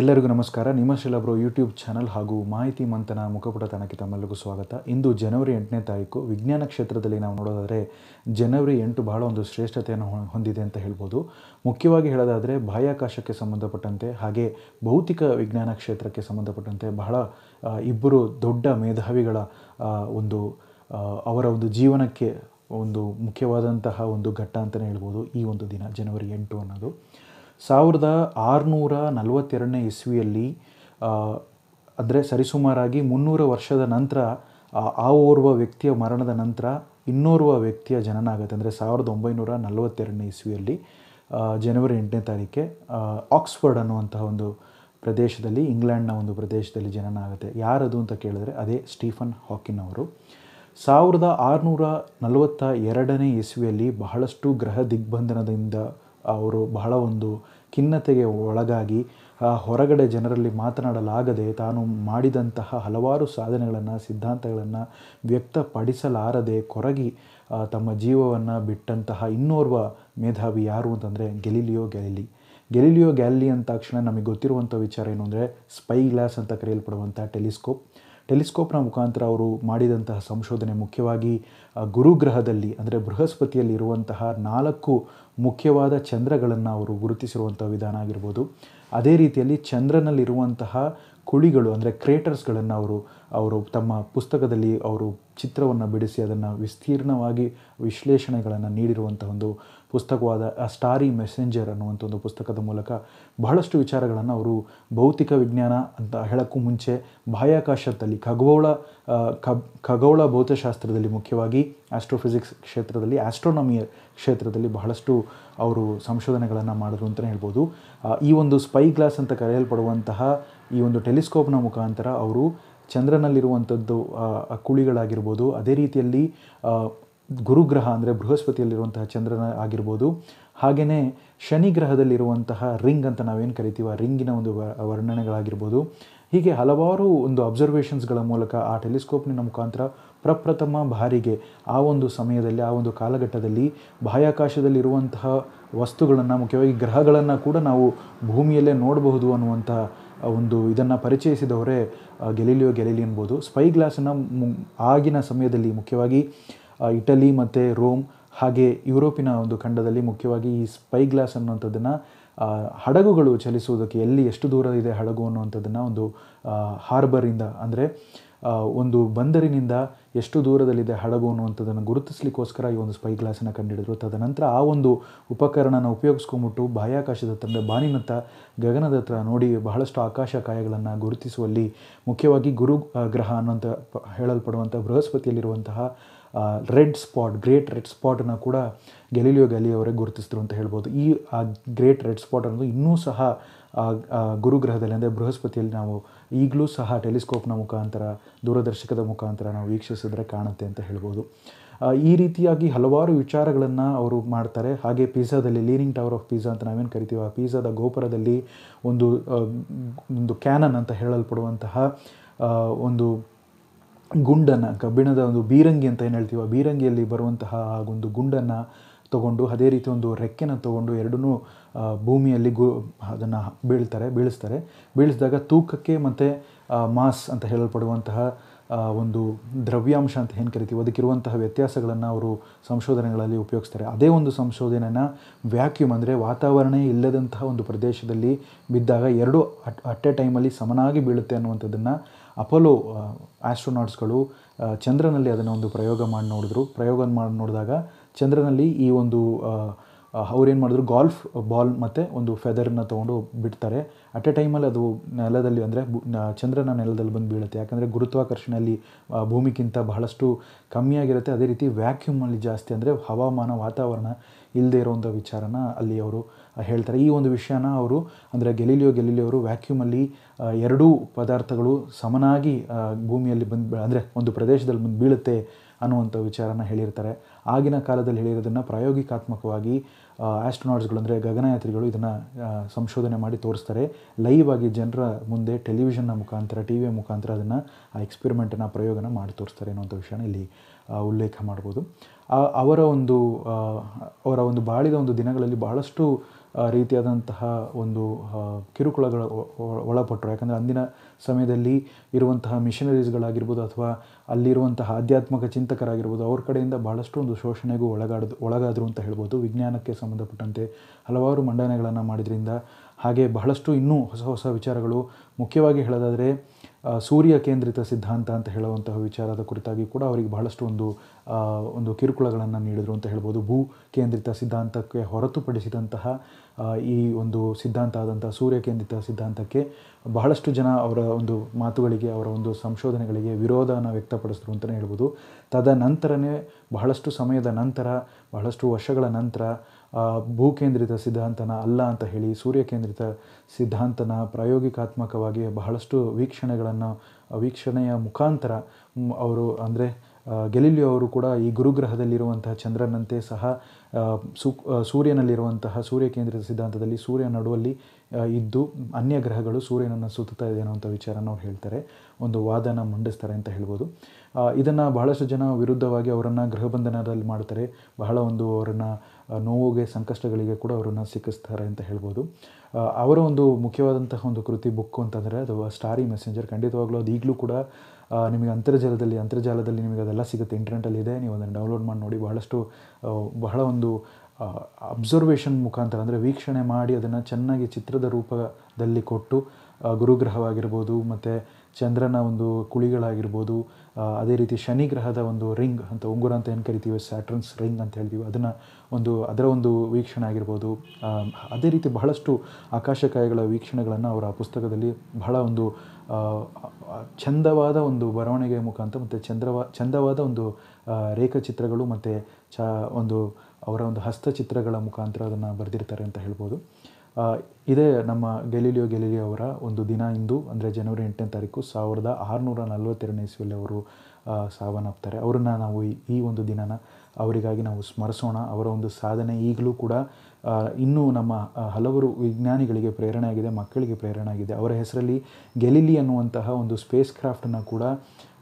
ಎಲ್ಲರಿಗೂ ನಮಸ್ಕಾರ ನಿಮ್ಮ ಶಿಲಾಬ್ರು ಯೂಟ್ಯೂಬ್ ಚಾನಲ್ ಹಾಗೂ ಮಾಹಿತಿ ಮಂಥನ ಮುಖಪುಟ ತಾಣಕ್ಕೆ ತಮ್ಮೆಲ್ಲರಿಗೂ ಸ್ವಾಗತ ಇಂದು ಜನವರಿ ಎಂಟನೇ ತಾರೀಕು ವಿಜ್ಞಾನ ಕ್ಷೇತ್ರದಲ್ಲಿ ನಾವು ನೋಡೋದಾದರೆ ಜನವರಿ ಎಂಟು ಬಹಳ ಒಂದು ಶ್ರೇಷ್ಠತೆಯನ್ನು ಹೊಂದಿದೆ ಅಂತ ಹೇಳ್ಬೋದು ಮುಖ್ಯವಾಗಿ ಹೇಳೋದಾದರೆ ಬಾಹ್ಯಾಕಾಶಕ್ಕೆ ಸಂಬಂಧಪಟ್ಟಂತೆ ಹಾಗೆ ಭೌತಿಕ ವಿಜ್ಞಾನ ಕ್ಷೇತ್ರಕ್ಕೆ ಸಂಬಂಧಪಟ್ಟಂತೆ ಬಹಳ ಇಬ್ಬರು ದೊಡ್ಡ ಮೇಧಾವಿಗಳ ಒಂದು ಅವರ ಒಂದು ಜೀವನಕ್ಕೆ ಒಂದು ಮುಖ್ಯವಾದಂತಹ ಒಂದು ಘಟ್ಟ ಅಂತಲೇ ಹೇಳ್ಬೋದು ಈ ಒಂದು ದಿನ ಜನವರಿ ಎಂಟು ಅನ್ನೋದು ಸಾವಿರದ ಆರುನೂರ ನಲವತ್ತೆರಡನೇ ಇಸ್ವಿಯಲ್ಲಿ ಅಂದರೆ ಸರಿಸುಮಾರಾಗಿ ಮುನ್ನೂರ ವರ್ಷದ ನಂತರ ಆ ಓರ್ವ ವ್ಯಕ್ತಿಯ ಮರಣದ ನಂತರ ಇನ್ನೋರ್ವ ವ್ಯಕ್ತಿಯ ಜನನ ಆಗುತ್ತೆ ಅಂದರೆ ಸಾವಿರದ ಒಂಬೈನೂರ ನಲವತ್ತೆರಡನೇ ಇಸ್ವಿಯಲ್ಲಿ ಜನವರಿ ಎಂಟನೇ ತಾರೀಕೆ ಆಕ್ಸ್ಫರ್ಡ್ ಅನ್ನುವಂತಹ ಒಂದು ಪ್ರದೇಶದಲ್ಲಿ ಇಂಗ್ಲೆಂಡ್ನ ಒಂದು ಪ್ರದೇಶದಲ್ಲಿ ಜನನ ಆಗುತ್ತೆ ಯಾರದು ಅಂತ ಕೇಳಿದ್ರೆ ಅದೇ ಸ್ಟೀಫನ್ ಹಾಕಿನ್ ಅವರು ಸಾವಿರದ ಆರುನೂರ ನಲವತ್ತ ಎರಡನೇ ಇಸ್ವಿಯಲ್ಲಿ ಬಹಳಷ್ಟು ಗ್ರಹ ದಿಗ್ಬಂಧನದಿಂದ ಅವರು ಬಹಳ ಒಂದು ಖಿನ್ನತೆಗೆ ಒಳಗಾಗಿ ಹೊರಗಡೆ ಜನರಲ್ಲಿ ಮಾತನಾಡಲಾಗದೆ ತಾನು ಮಾಡಿದಂತಹ ಹಲವಾರು ಸಾಧನೆಗಳನ್ನು ಸಿದ್ಧಾಂತಗಳನ್ನು ವ್ಯಕ್ತಪಡಿಸಲಾರದೆ ಕೊರಗಿ ತಮ್ಮ ಜೀವವನ್ನು ಬಿಟ್ಟಂತಹ ಇನ್ನೋರ್ವ ಮೇಧಾವಿ ಯಾರು ಅಂತಂದರೆ ಗೆಲಿಲಿಯೋ ಗ್ಯಾಲಿಲಿ ಗೆಲಿಲಿಯೋ ಗ್ಯಾಲಿಲಿ ಅಂದ ತಕ್ಷಣ ನಮಗೆ ಗೊತ್ತಿರುವಂಥ ವಿಚಾರ ಏನು ಅಂದರೆ ಸ್ಪೈ ಗ್ಲಾಸ್ ಅಂತ ಕರೆಯಲ್ಪಡುವಂಥ ಟೆಲಿಸ್ಕೋಪ್ ಟೆಲಿಸ್ಕೋಪ್ನ ಮುಖಾಂತರ ಅವರು ಮಾಡಿದಂತಹ ಸಂಶೋಧನೆ ಮುಖ್ಯವಾಗಿ ಗುರುಗ್ರಹದಲ್ಲಿ ಅಂದರೆ ಬೃಹಸ್ಪತಿಯಲ್ಲಿರುವಂತಹ ನಾಲ್ಕು ಮುಖ್ಯವಾದ ಚಂದ್ರಗಳನ್ನು ಅವರು ಗುರುತಿಸಿರುವಂಥ ವಿಧಾನ ಆಗಿರ್ಬೋದು ಅದೇ ರೀತಿಯಲ್ಲಿ ಚಂದ್ರನಲ್ಲಿರುವಂತಹ ಕುಳಿಗಳು ಅಂದರೆ ಕ್ರೇಟರ್ಸ್ಗಳನ್ನು ಅವರು ಅವರು ತಮ್ಮ ಪುಸ್ತಕದಲ್ಲಿ ಅವರು ಚಿತ್ರವನ್ನು ಬಿಡಿಸಿ ಅದನ್ನು ವಿಸ್ತೀರ್ಣವಾಗಿ ವಿಶ್ಲೇಷಣೆಗಳನ್ನು ನೀಡಿರುವಂಥ ಒಂದು ಪುಸ್ತಕವಾದ ಅ ಸ್ಟಾರಿ ಮೆಸೆಂಜರ್ ಅನ್ನುವಂಥ ಒಂದು ಪುಸ್ತಕದ ಮೂಲಕ ಬಹಳಷ್ಟು ವಿಚಾರಗಳನ್ನು ಅವರು ಭೌತಿಕ ವಿಜ್ಞಾನ ಅಂತ ಹೇಳೋಕ್ಕೂ ಮುಂಚೆ ಬಾಹ್ಯಾಕಾಶದಲ್ಲಿ ಖಗೋಳ ಖಗೋಳ ಭೌತಶಾಸ್ತ್ರದಲ್ಲಿ ಮುಖ್ಯವಾಗಿ ಆಸ್ಟ್ರೋಫಿಸಿಕ್ಸ್ ಕ್ಷೇತ್ರದಲ್ಲಿ ಆಸ್ಟ್ರೋನಮಿಯ ಕ್ಷೇತ್ರದಲ್ಲಿ ಬಹಳಷ್ಟು ಅವರು ಸಂಶೋಧನೆಗಳನ್ನು ಮಾಡಿದ್ರು ಅಂತಲೇ ಹೇಳ್ಬೋದು ಈ ಒಂದು ಸ್ಪೈ ಗ್ಲಾಸ್ ಅಂತ ಕರೆಯಲ್ಪಡುವಂತಹ ಈ ಒಂದು ಟೆಲಿಸ್ಕೋಪ್ನ ಮುಖಾಂತರ ಅವರು ಚಂದ್ರನಲ್ಲಿರುವಂಥದ್ದು ಕುಳಿಗಳಾಗಿರ್ಬೋದು ಅದೇ ರೀತಿಯಲ್ಲಿ ಗುರುಗ್ರಹ ಅಂದರೆ ಬೃಹಸ್ಪತಿಯಲ್ಲಿರುವಂತಹ ಚಂದ್ರನ ಆಗಿರ್ಬೋದು ಹಾಗೆಯೇ ಶನಿಗ್ರಹದಲ್ಲಿರುವಂತಹ ರಿಂಗ್ ಅಂತ ನಾವೇನು ಕರಿತೀವ ಆ ರಿಂಗಿನ ಒಂದು ವರ್ಣನೆಗಳಾಗಿರ್ಬೋದು ಹೀಗೆ ಹಲವಾರು ಒಂದು ಅಬ್ಸರ್ವೇಷನ್ಸ್ಗಳ ಮೂಲಕ ಆ ಟೆಲಿಸ್ಕೋಪ್ನ ಮುಖಾಂತರ ಪ್ರಪ್ರಥಮ ಬಾರಿಗೆ ಆ ಒಂದು ಸಮಯದಲ್ಲಿ ಆ ಒಂದು ಕಾಲಘಟ್ಟದಲ್ಲಿ ಬಾಹ್ಯಾಕಾಶದಲ್ಲಿರುವಂತಹ ವಸ್ತುಗಳನ್ನು ಮುಖ್ಯವಾಗಿ ಗ್ರಹಗಳನ್ನು ಕೂಡ ನಾವು ಭೂಮಿಯಲ್ಲೇ ನೋಡಬಹುದು ಅನ್ನುವಂಥ ಒಂದು ಇದನ್ನು ಪರಿಚಯಿಸಿದವರೇ ಗೆಲಿಲಿಯೋ ಗೆಲೀಲಿ ಎಂಬುದು ಸ್ಪೈ ಗ್ಲಾಸನ್ನು ಆಗಿನ ಸಮಯದಲ್ಲಿ ಮುಖ್ಯವಾಗಿ ಇಟಲಿ ಮತ್ತು ರೋಮ್ ಹಾಗೆ ಯುರೋಪಿನ ಒಂದು ಖಂಡದಲ್ಲಿ ಮುಖ್ಯವಾಗಿ ಈ ಸ್ಪೈ ಗ್ಲಾಸ್ ಅನ್ನುವಂಥದ್ದನ್ನು ಹಡಗುಗಳು ಚಲಿಸುವುದಕ್ಕೆ ಎಲ್ಲಿ ಎಷ್ಟು ದೂರ ಇದೆ ಹಡಗು ಅನ್ನುವಂಥದ್ದನ್ನು ಒಂದು ಹಾರ್ಬರಿಂದ ಅಂದರೆ ಒಂದು ಬಂದರಿನಿಂದ ಎಷ್ಟು ದೂರದಲ್ಲಿದೆ ಹಡಗು ಅನ್ನುವಂಥದ್ದನ್ನು ಗುರುತಿಸ್ಲಿಕ್ಕೋಸ್ಕರ ಈ ಒಂದು ಸ್ಪೈ ಗ್ಲಾಸನ್ನು ಕಂಡುಹಿಡಿದರು ತದನಂತರ ಆ ಒಂದು ಉಪಕರಣನ ಉಪಯೋಗಿಸ್ಕೊಂಬಿಟ್ಟು ಬಾಹ್ಯಾಕಾಶದ ತಂದೆ ಬಾನಿನತ್ತ ಗಗನದ ಹತ್ರ ನೋಡಿ ಬಹಳಷ್ಟು ಆಕಾಶ ಕಾಯಗಳನ್ನು ಗುರುತಿಸುವಲ್ಲಿ ಮುಖ್ಯವಾಗಿ ಗುರು ಗ್ರಹ ಅನ್ನುವಂಥ ಹೇಳಲ್ಪಡುವಂಥ ಬೃಹಸ್ಪತಿಯಲ್ಲಿರುವಂತಹ ರೆಡ್ ಸ್ಪಾಟ್ ಗ್ರೇಟ್ ರೆಡ್ ಸ್ಪಾಟನ್ನು ಕೂಡ ಗೆಲೀಲಿಯೋ ಗ್ಯಾಲಿ ಅವರೇ ಗುರುತಿಸಿದ್ರು ಅಂತ ಹೇಳ್ಬೋದು ಈ ಆ ಗ್ರೇಟ್ ರೆಡ್ ಸ್ಪಾಟ್ ಅನ್ನೋದು ಇನ್ನೂ ಸಹ ಗುರುಗ್ರಹದಲ್ಲಿ ಅಂದರೆ ಬೃಹಸ್ಪತಿಯಲ್ಲಿ ನಾವು ಈಗಲೂ ಸಹ ಟೆಲಿಸ್ಕೋಪ್ನ ಮುಖಾಂತರ ದೂರದರ್ಶಕದ ಮುಖಾಂತರ ನಾವು ವೀಕ್ಷಿಸಿದ್ರೆ ಕಾಣುತ್ತೆ ಅಂತ ಹೇಳ್ಬೋದು ಈ ರೀತಿಯಾಗಿ ಹಲವಾರು ವಿಚಾರಗಳನ್ನು ಅವರು ಮಾಡ್ತಾರೆ ಹಾಗೆ ಪಿಜ್ಜಾದಲ್ಲಿ ಲೀನಿಂಗ್ ಟವರ್ ಆಫ್ ಪಿಜ್ಜಾ ಅಂತ ನಾವೇನು ಕರಿತೀವಿ ಆ ಪಿಜ್ಜಾದ ಗೋಪುರದಲ್ಲಿ ಒಂದು ಒಂದು ಕ್ಯಾನನ್ ಅಂತ ಹೇಳಲ್ಪಡುವಂತಹ ಒಂದು ಗುಂಡನ್ನು ಕಬ್ಬಿಣದ ಒಂದು ಬೀರಂಗಿ ಅಂತ ಏನು ಹೇಳ್ತೀವಿ ಬೀರಂಗಿಯಲ್ಲಿ ಬರುವಂತಹ ಒಂದು ಗುಂಡನ್ನು ತಗೊಂಡು ಅದೇ ರೀತಿ ಒಂದು ರೆಕ್ಕೆನ ತಗೊಂಡು ಎರಡನ್ನೂ ಭೂಮಿಯಲ್ಲಿ ಗು ಅದನ್ನು ಬೀಳ್ತಾರೆ ಬೀಳಿಸ್ತಾರೆ ಬೀಳಿಸಿದಾಗ ತೂಕಕ್ಕೆ ಮತ್ತು ಮಾಸ್ ಅಂತ ಹೇಳಲ್ಪಡುವಂತಹ ಒಂದು ದ್ರವ್ಯಾಂಶ ಅಂತ ಏನು ಕರಿತೀವಿ ಅದಕ್ಕಿರುವಂತಹ ವ್ಯತ್ಯಾಸಗಳನ್ನು ಅವರು ಸಂಶೋಧನೆಗಳಲ್ಲಿ ಉಪಯೋಗಿಸ್ತಾರೆ ಅದೇ ಒಂದು ಸಂಶೋಧನೆನ ವ್ಯಾಕ್ಯೂಮ್ ಅಂದರೆ ವಾತಾವರಣ ಇಲ್ಲದಂತಹ ಒಂದು ಪ್ರದೇಶದಲ್ಲಿ ಬಿದ್ದಾಗ ಎರಡು ಅಟ್ ಅಟ್ ಎ ಟೈಮಲ್ಲಿ ಸಮನಾಗಿ ಬೀಳುತ್ತೆ ಅನ್ನುವಂಥದ್ದನ್ನು ಅಪೋಲೋ ಆಸ್ಟ್ರೋನಾಟ್ಸ್ಗಳು ಚಂದ್ರನಲ್ಲಿ ಅದನ್ನು ಒಂದು ಪ್ರಯೋಗ ಮಾಡಿ ನೋಡಿದ್ರು ಪ್ರಯೋಗ ಮಾಡಿ ನೋಡಿದಾಗ ಚಂದ್ರನಲ್ಲಿ ಈ ಒಂದು ಅವ್ರೇನು ಮಾಡಿದ್ರು ಗಾಲ್ಫ್ ಬಾಲ್ ಮತ್ತು ಒಂದು ಫೆದರ್ನ ತೊಗೊಂಡು ಬಿಡ್ತಾರೆ ಅಟ್ ಎ ಟೈಮಲ್ಲಿ ಅದು ನೆಲದಲ್ಲಿ ಅಂದರೆ ಚಂದ್ರನ ನೆಲದಲ್ಲಿ ಬಂದು ಬೀಳುತ್ತೆ ಯಾಕಂದರೆ ಗುರುತ್ವಾಕರ್ಷಣೆಯಲ್ಲಿ ಭೂಮಿಗಿಂತ ಬಹಳಷ್ಟು ಕಮ್ಮಿಯಾಗಿರುತ್ತೆ ಅದೇ ರೀತಿ ವ್ಯಾಕ್ಯೂಮಲ್ಲಿ ಜಾಸ್ತಿ ಅಂದರೆ ಹವಾಮಾನ ವಾತಾವರಣ ಇಲ್ಲದೆ ಇರೋವಂಥ ವಿಚಾರನ ಅಲ್ಲಿ ಅವರು ಹೇಳ್ತಾರೆ ಈ ಒಂದು ವಿಷಯನ ಅವರು ಅಂದರೆ ಗೆಲೀಲಿಯೋ ಗೆಲಿಲಿಯೋ ಅವರು ವ್ಯಾಕ್ಯೂಮಲ್ಲಿ ಎರಡೂ ಪದಾರ್ಥಗಳು ಸಮನಾಗಿ ಭೂಮಿಯಲ್ಲಿ ಬಂದು ಅಂದರೆ ಒಂದು ಪ್ರದೇಶದಲ್ಲಿ ಬಂದು ಬೀಳುತ್ತೆ ಅನ್ನುವಂಥ ವಿಚಾರನ ಹೇಳಿರ್ತಾರೆ ಆಗಿನ ಕಾಲದಲ್ಲಿ ಹೇಳಿರೋದನ್ನು ಪ್ರಾಯೋಗಿಕಾತ್ಮಕವಾಗಿ ಆ್ಯಸ್ಟ್ರೋನಾಟ್ಸ್ಗಳು ಅಂದರೆ ಗಗನಯಾತ್ರಿಗಳು ಇದನ್ನು ಸಂಶೋಧನೆ ಮಾಡಿ ತೋರಿಸ್ತಾರೆ ಲೈವ್ ಆಗಿ ಜನರ ಮುಂದೆ ಟೆಲಿವಿಷನ್ನ ಮುಖಾಂತರ ಟಿ ವಿಯ ಮುಖಾಂತರ ಅದನ್ನು ಆ ಎಕ್ಸ್ಪೆರಿಮೆಂಟನ್ನು ಪ್ರಯೋಗನ ಮಾಡಿ ತೋರಿಸ್ತಾರೆ ಅನ್ನುವಂಥ ವಿಷಯನ ಇಲ್ಲಿ ಉಲ್ಲೇಖ ಮಾಡ್ಬೋದು ಅವರ ಒಂದು ಅವರ ಒಂದು ಬಾಳಿದ ಒಂದು ದಿನಗಳಲ್ಲಿ ಬಹಳಷ್ಟು ರೀತಿಯಾದಂತಹ ಒಂದು ಕಿರುಕುಳಗಳ ಒಳಪಟ್ಟರು ಯಾಕಂದರೆ ಅಂದಿನ ಸಮಯದಲ್ಲಿ ಇರುವಂತಹ ಮಿಷನರೀಸ್ಗಳಾಗಿರ್ಬೋದು ಅಥವಾ ಅಲ್ಲಿರುವಂತಹ ಆಧ್ಯಾತ್ಮಿಕ ಚಿಂತಕರಾಗಿರ್ಬೋದು ಅವ್ರ ಕಡೆಯಿಂದ ಬಹಳಷ್ಟು ಒಂದು ಶೋಷಣೆಗೂ ಒಳಗಾಡ ಒಳಗಾದರು ಅಂತ ಹೇಳ್ಬೋದು ವಿಜ್ಞಾನಕ್ಕೆ ಸಂಬಂಧಪಟ್ಟಂತೆ ಹಲವಾರು ಮಂಡನೆಗಳನ್ನು ಮಾಡಿದ್ರಿಂದ ಹಾಗೆ ಬಹಳಷ್ಟು ಇನ್ನೂ ಹೊಸ ಹೊಸ ವಿಚಾರಗಳು ಮುಖ್ಯವಾಗಿ ಹೇಳೋದಾದರೆ ಸೂರ್ಯ ಕೇಂದ್ರಿತ ಸಿದ್ಧಾಂತ ಅಂತ ಹೇಳುವಂತಹ ವಿಚಾರದ ಕುರಿತಾಗಿ ಕೂಡ ಅವರಿಗೆ ಬಹಳಷ್ಟು ಒಂದು ಒಂದು ಕಿರುಕುಳಗಳನ್ನು ನೀಡಿದರು ಅಂತ ಹೇಳ್ಬೋದು ಭೂ ಕೇಂದ್ರಿತ ಸಿದ್ಧಾಂತಕ್ಕೆ ಹೊರತುಪಡಿಸಿದಂತಹ ಈ ಒಂದು ಸಿದ್ಧಾಂತ ಆದಂತಹ ಸೂರ್ಯ ಕೇಂದ್ರಿತ ಸಿದ್ಧಾಂತಕ್ಕೆ ಬಹಳಷ್ಟು ಜನ ಅವರ ಒಂದು ಮಾತುಗಳಿಗೆ ಅವರ ಒಂದು ಸಂಶೋಧನೆಗಳಿಗೆ ವಿರೋಧನ ವ್ಯಕ್ತಪಡಿಸಿದ್ರು ಅಂತಲೇ ಹೇಳ್ಬೋದು ತದನಂತರನೇ ಬಹಳಷ್ಟು ಸಮಯದ ನಂತರ ಬಹಳಷ್ಟು ವರ್ಷಗಳ ನಂತರ ಭೂಕೇಂದ್ರಿತ ಸಿದ್ಧಾಂತನ ಅಲ್ಲ ಅಂತ ಹೇಳಿ ಸೂರ್ಯಕೇಂದ್ರಿತ ಸಿದ್ಧಾಂತನ ಪ್ರಾಯೋಗಿಕಾತ್ಮಕವಾಗಿ ಬಹಳಷ್ಟು ವೀಕ್ಷಣೆಗಳನ್ನು ವೀಕ್ಷಣೆಯ ಮುಖಾಂತರ ಅವರು ಅಂದರೆ ಗೆಲಿಲಿಯೋ ಅವರು ಕೂಡ ಈ ಗುರುಗ್ರಹದಲ್ಲಿರುವಂತಹ ಚಂದ್ರನಂತೆ ಸಹ ಸು ಸೂರ್ಯನಲ್ಲಿರುವಂತಹ ಸೂರ್ಯ ಕೇಂದ್ರಿತ ಸಿದ್ಧಾಂತದಲ್ಲಿ ಸೂರ್ಯ ನಡುವಲ್ಲಿ ಇದ್ದು ಅನ್ಯ ಗ್ರಹಗಳು ಸೂರ್ಯನನ್ನು ಸುತ್ತಾ ಇದೆ ಅನ್ನೋಂಥ ವಿಚಾರನ ಅವ್ರು ಹೇಳ್ತಾರೆ ಒಂದು ವಾದನ ಮಂಡಿಸ್ತಾರೆ ಅಂತ ಹೇಳ್ಬೋದು ಇದನ್ನು ಬಹಳಷ್ಟು ಜನ ವಿರುದ್ಧವಾಗಿ ಅವರನ್ನು ಗೃಹಬಂಧನದಲ್ಲಿ ಮಾಡ್ತಾರೆ ಬಹಳ ಒಂದು ಅವರನ್ನು ನೋವುಗೆ ಸಂಕಷ್ಟಗಳಿಗೆ ಕೂಡ ಅವರನ್ನು ಸಿಕ್ಕಿಸ್ತಾರೆ ಅಂತ ಹೇಳ್ಬೋದು ಅವರ ಒಂದು ಮುಖ್ಯವಾದಂತಹ ಒಂದು ಕೃತಿ ಬುಕ್ ಅಂತಂದರೆ ಅದು ಸ್ಟಾರಿ ಮೆಸೆಂಜರ್ ಖಂಡಿತವಾಗ್ಲೂ ಅದು ಈಗಲೂ ಕೂಡ ನಿಮಗೆ ಅಂತರ್ಜಾಲದಲ್ಲಿ ಅಂತರ್ಜಾಲದಲ್ಲಿ ನಿಮಗೆ ಅದೆಲ್ಲ ಸಿಗುತ್ತೆ ಇಂಟರ್ನೆಟಲ್ಲಿ ಇದೆ ನೀವು ಅದನ್ನು ಡೌನ್ಲೋಡ್ ಮಾಡಿ ನೋಡಿ ಬಹಳಷ್ಟು ಬಹಳ ಒಂದು ಅಬ್ಸರ್ವೇಷನ್ ಮುಖಾಂತರ ಅಂದರೆ ವೀಕ್ಷಣೆ ಮಾಡಿ ಅದನ್ನು ಚೆನ್ನಾಗಿ ಚಿತ್ರದ ರೂಪದಲ್ಲಿ ಕೊಟ್ಟು ಗುರುಗ್ರಹವಾಗಿರ್ಬೋದು ಮತ್ತು ಚಂದ್ರನ ಒಂದು ಕುಳಿಗಳಾಗಿರ್ಬೋದು ಅದೇ ರೀತಿ ಶನಿ ಗ್ರಹದ ಒಂದು ರಿಂಗ್ ಅಂತ ಉಂಗುರ ಅಂತ ಏನು ಕರಿತೀವಿ ಸ್ಯಾಟ್ರನ್ಸ್ ರಿಂಗ್ ಅಂತ ಹೇಳ್ತೀವಿ ಅದನ್ನು ಒಂದು ಅದರ ಒಂದು ವೀಕ್ಷಣೆ ಆಗಿರ್ಬೋದು ಅದೇ ರೀತಿ ಬಹಳಷ್ಟು ಆಕಾಶಕಾಯಗಳ ವೀಕ್ಷಣೆಗಳನ್ನು ಅವರ ಪುಸ್ತಕದಲ್ಲಿ ಬಹಳ ಒಂದು ಚಂದವಾದ ಒಂದು ಬರವಣಿಗೆಯ ಮುಖಾಂತರ ಮತ್ತು ಚಂದ್ರವ ಚಂದವಾದ ಒಂದು ರೇಖಾಚಿತ್ರಗಳು ಮತ್ತು ಚ ಒಂದು ಅವರ ಒಂದು ಹಸ್ತಚಿತ್ರಗಳ ಮುಖಾಂತರ ಅದನ್ನು ಬರೆದಿರ್ತಾರೆ ಅಂತ ಹೇಳ್ಬೋದು ಇದೇ ನಮ್ಮ ಗೆಲಿಲಿಯೋ ಗೆಲಿಲಿಯೋ ಅವರ ಒಂದು ದಿನ ಇಂದು ಅಂದರೆ ಜನವರಿ ಎಂಟನೇ ತಾರೀಕು ಸಾವಿರದ ಆರುನೂರ ನಲವತ್ತೆರಡನೇ ಇಸ್ವಿಯಲ್ಲಿ ಅವರು ಸಾವನ್ನಪ್ತಾರೆ ಅವರನ್ನು ನಾವು ಈ ಒಂದು ದಿನನ ಅವರಿಗಾಗಿ ನಾವು ಸ್ಮರಿಸೋಣ ಅವರ ಒಂದು ಸಾಧನೆ ಈಗಲೂ ಕೂಡ ಇನ್ನೂ ನಮ್ಮ ಹಲವರು ವಿಜ್ಞಾನಿಗಳಿಗೆ ಪ್ರೇರಣೆ ಆಗಿದೆ ಮಕ್ಕಳಿಗೆ ಪ್ರೇರಣೆ ಆಗಿದೆ ಅವರ ಹೆಸರಲ್ಲಿ ಗೆಲಿಲಿ ಅನ್ನುವಂತಹ ಒಂದು ಸ್ಪೇಸ್ ಕ್ರಾಫ್ಟನ್ನು ಕೂಡ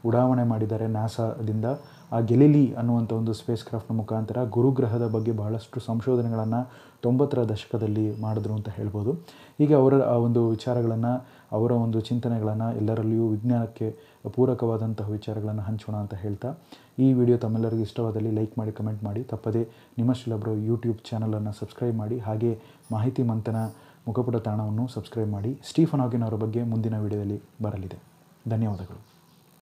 ಉಡಾವಣೆ ಮಾಡಿದ್ದಾರೆ ನಾಸಾದಿಂದ ಆ ಗೆಲಿಲಿ ಅನ್ನುವಂಥ ಒಂದು ಸ್ಪೇಸ್ ಕ್ರಾಫ್ಟ್ನ ಮುಖಾಂತರ ಗುರುಗ್ರಹದ ಬಗ್ಗೆ ಬಹಳಷ್ಟು ಸಂಶೋಧನೆಗಳನ್ನು ತೊಂಬತ್ತರ ದಶಕದಲ್ಲಿ ಮಾಡಿದ್ರು ಅಂತ ಹೇಳ್ಬೋದು ಹೀಗೆ ಅವರ ಆ ಒಂದು ವಿಚಾರಗಳನ್ನು ಅವರ ಒಂದು ಚಿಂತನೆಗಳನ್ನು ಎಲ್ಲರಲ್ಲಿಯೂ ವಿಜ್ಞಾನಕ್ಕೆ ಪೂರಕವಾದಂತಹ ವಿಚಾರಗಳನ್ನು ಹಂಚೋಣ ಅಂತ ಹೇಳ್ತಾ ಈ ವಿಡಿಯೋ ತಮ್ಮೆಲ್ಲರಿಗೂ ಇಷ್ಟವಾದಲ್ಲಿ ಲೈಕ್ ಮಾಡಿ ಕಮೆಂಟ್ ಮಾಡಿ ತಪ್ಪದೇ ನಿಮ್ಮ ಯೂಟ್ಯೂಬ್ ಚಾನಲನ್ನು ಸಬ್ಸ್ಕ್ರೈಬ್ ಮಾಡಿ ಹಾಗೆ ಮಾಹಿತಿ ಮಂಥನ ಮುಖಪುಟ ತಾಣವನ್ನು ಸಬ್ಸ್ಕ್ರೈಬ್ ಮಾಡಿ ಸ್ಟೀಫನ್ ಆಗಿನ್ ಅವರ ಬಗ್ಗೆ ಮುಂದಿನ ವಿಡಿಯೋದಲ್ಲಿ ಬರಲಿದೆ ಧನ್ಯವಾದಗಳು